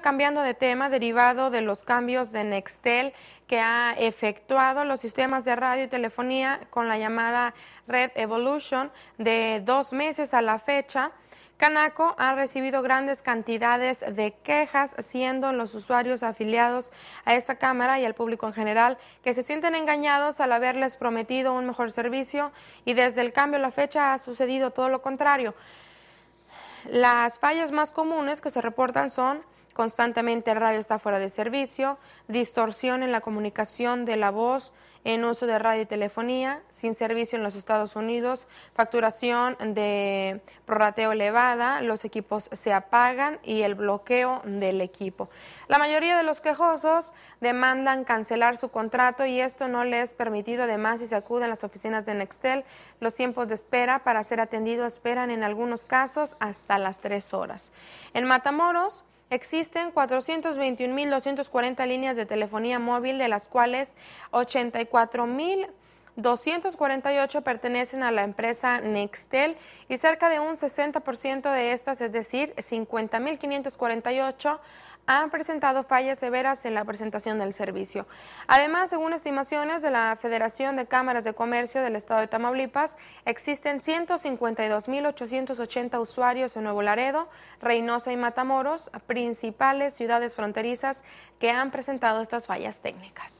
Cambiando de tema, derivado de los cambios de Nextel que ha efectuado los sistemas de radio y telefonía con la llamada Red Evolution de dos meses a la fecha, Canaco ha recibido grandes cantidades de quejas, siendo los usuarios afiliados a esta cámara y al público en general que se sienten engañados al haberles prometido un mejor servicio y desde el cambio a la fecha ha sucedido todo lo contrario. Las fallas más comunes que se reportan son constantemente el radio está fuera de servicio, distorsión en la comunicación de la voz en uso de radio y telefonía, sin servicio en los Estados Unidos, facturación de prorrateo elevada, los equipos se apagan y el bloqueo del equipo. La mayoría de los quejosos demandan cancelar su contrato y esto no les es permitido. Además, si se acuden a las oficinas de Nextel, los tiempos de espera para ser atendido esperan en algunos casos hasta las tres horas. En Matamoros, Existen 421.240 líneas de telefonía móvil, de las cuales 84.000 248 pertenecen a la empresa Nextel y cerca de un 60% de estas, es decir, 50.548, han presentado fallas severas en la presentación del servicio. Además, según estimaciones de la Federación de Cámaras de Comercio del Estado de Tamaulipas, existen 152.880 usuarios en Nuevo Laredo, Reynosa y Matamoros, principales ciudades fronterizas que han presentado estas fallas técnicas.